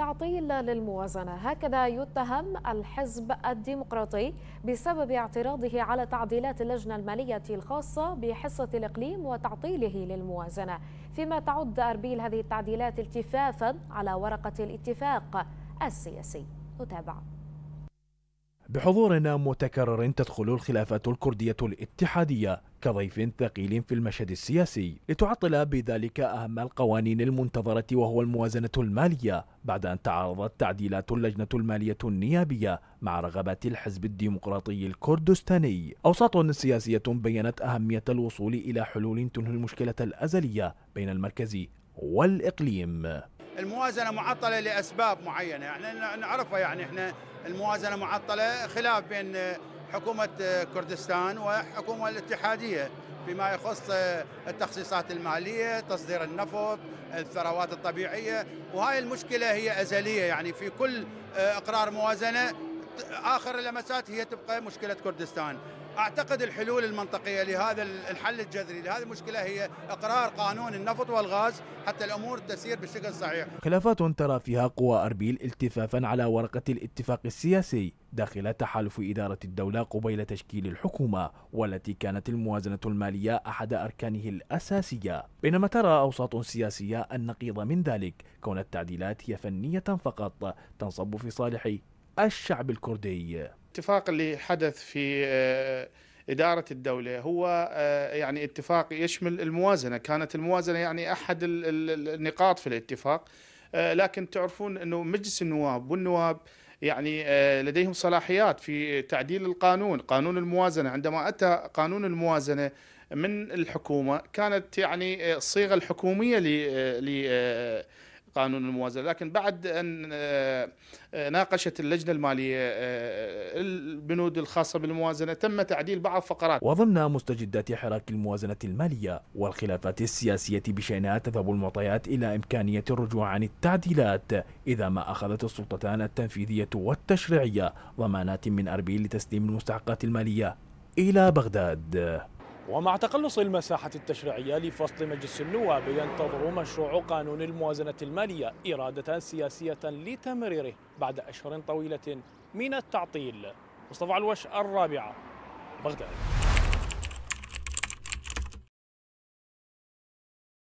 تعطيل للموازنة هكذا يتهم الحزب الديمقراطي بسبب اعتراضه على تعديلات اللجنة المالية الخاصة بحصة الإقليم وتعطيله للموازنة فيما تعد أربيل هذه التعديلات التفافا على ورقة الاتفاق السياسي نتابع بحضورنا متكرر تدخل الخلافات الكردية الاتحادية كضيف ثقيل في المشهد السياسي لتعطل بذلك أهم القوانين المنتظرة وهو الموازنة المالية بعد أن تعارضت تعديلات اللجنة المالية النيابية مع رغبات الحزب الديمقراطي الكردستاني أوساط سياسية بيّنت أهمية الوصول إلى حلول تنهي المشكلة الأزلية بين المركز والإقليم الموازنه معطله لاسباب معينه يعني احنا نعرفها يعني احنا الموازنه معطله خلاف بين حكومه كردستان والحكومه الاتحاديه فيما يخص التخصيصات الماليه، تصدير النفط، الثروات الطبيعيه، وهاي المشكله هي ازليه يعني في كل اقرار موازنه اخر اللمسات هي تبقى مشكله كردستان. اعتقد الحلول المنطقيه لهذا الحل الجذري لهذه المشكله هي اقرار قانون النفط والغاز حتى الامور تسير بالشكل الصحيح. خلافات ترى فيها قوى اربيل التفافا على ورقه الاتفاق السياسي داخل تحالف اداره الدوله قبيل تشكيل الحكومه والتي كانت الموازنه الماليه احد اركانه الاساسيه، بينما ترى اوساط سياسيه النقيض من ذلك كون التعديلات هي فنيه فقط تنصب في صالح الشعب الكردي الاتفاق اللي حدث في آه، إدارة الدولة هو آه، يعني اتفاق يشمل الموازنة كانت الموازنة يعني أحد النقاط في الاتفاق آه، لكن تعرفون أنه مجلس النواب والنواب يعني لديهم صلاحيات في تعديل القانون قانون الموازنة عندما أتى قانون الموازنة من الحكومة كانت يعني الصيغة الحكومية قانون الموازنه لكن بعد ان آه، ناقشت اللجنه الماليه آه، البنود الخاصه بالموازنه تم تعديل بعض فقرات وضمن مستجدات حراك الموازنه الماليه والخلافات السياسيه بشانها تذهب المعطيات الى امكانيه الرجوع عن التعديلات اذا ما اخذت السلطتان التنفيذيه والتشريعيه ضمانات من اربيل لتسليم المستحقات الماليه الى بغداد ومع تقلص المساحة التشريعية لفصل مجلس النواب ينتظر مشروع قانون الموازنة المالية إرادة سياسية لتمريره بعد أشهر طويلة من التعطيل مصطفى الوش الرابعة بغداد